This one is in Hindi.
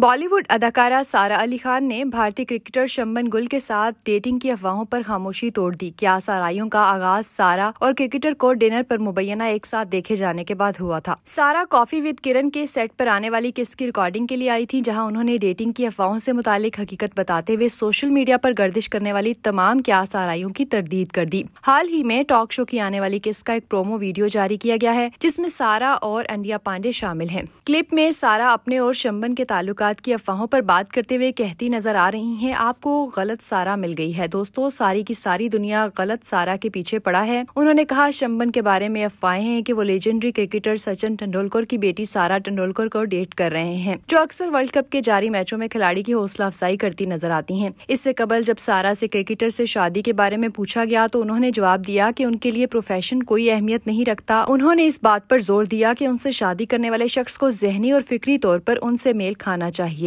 बॉलीवुड अदाकारा सारा अली खान ने भारतीय क्रिकेटर शम्बन गुल के साथ डेटिंग की अफवाहों पर खामोशी तोड़ दी क्या साराइयों का आगाज सारा और क्रिकेटर को डिनर पर मुबैना एक साथ देखे जाने के बाद हुआ था सारा कॉफी विद किरण के सेट पर आने वाली किस्त की रिकॉर्डिंग के लिए आई थी जहां उन्होंने डेटिंग की अफवाहों से मुतालिक हकीकत बताते हुए सोशल मीडिया पर गर्दिश करने वाली तमाम क्या साराइयों की तरदीद कर दी हाल ही में टॉक शो की आने वाली किस्त का एक प्रोमो वीडियो जारी किया गया है जिसमे सारा और अंडिया पांडे शामिल है क्लिप में सारा अपने और शम्बन के तालुका अफराद की अफवाहों पर बात करते हुए कहती नजर आ रही हैं आपको गलत सारा मिल गई है दोस्तों सारी की सारी दुनिया गलत सारा के पीछे पड़ा है उन्होंने कहा शंबन के बारे में अफवाहें हैं कि वो लेजेंडरी क्रिकेटर सचिन तेंदुलकर की बेटी सारा तेंदुलकर को डेट कर रहे हैं जो अक्सर वर्ल्ड कप के जारी मैचों में खिलाड़ी की हौसला अफजाई करती नजर आती है इससे कबल जब सारा से क्रिकेटर से शादी के बारे में पूछा गया तो उन्होंने जवाब दिया की उनके लिए प्रोफेशन कोई अहमियत नहीं रखता उन्होंने इस बात पर जोर दिया की उनसे शादी करने वाले शख्स को जहनी और फिक्री तौर पर उनसे मेल खाना चाहिए